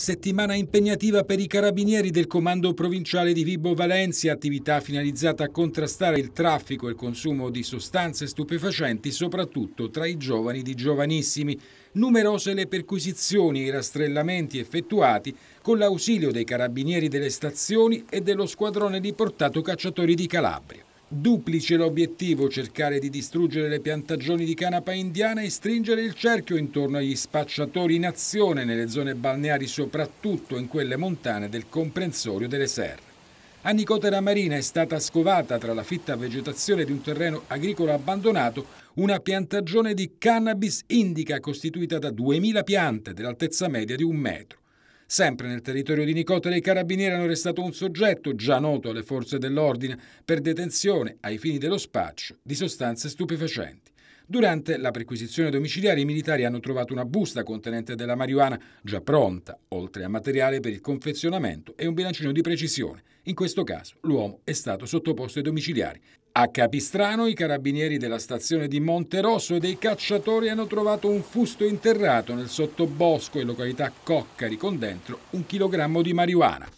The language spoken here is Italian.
Settimana impegnativa per i carabinieri del comando provinciale di Vibo Valencia, attività finalizzata a contrastare il traffico e il consumo di sostanze stupefacenti, soprattutto tra i giovani di giovanissimi. Numerose le perquisizioni e i rastrellamenti effettuati con l'ausilio dei carabinieri delle stazioni e dello squadrone di portato cacciatori di Calabria. Duplice l'obiettivo, cercare di distruggere le piantagioni di canapa indiana e stringere il cerchio intorno agli spacciatori in azione nelle zone balneari, soprattutto in quelle montane del comprensorio delle serre. A Nicotera Marina è stata scovata tra la fitta vegetazione di un terreno agricolo abbandonato una piantagione di cannabis indica costituita da 2000 piante dell'altezza media di un metro. Sempre nel territorio di Nicota i Carabinieri hanno arrestato un soggetto già noto alle forze dell'ordine per detenzione ai fini dello spaccio di sostanze stupefacenti. Durante la perquisizione domiciliare i militari hanno trovato una busta contenente della marijuana già pronta, oltre a materiale per il confezionamento e un bilancino di precisione. In questo caso l'uomo è stato sottoposto ai domiciliari. A Capistrano i carabinieri della stazione di Monterosso e dei cacciatori hanno trovato un fusto interrato nel sottobosco in località Coccari con dentro un chilogrammo di marijuana.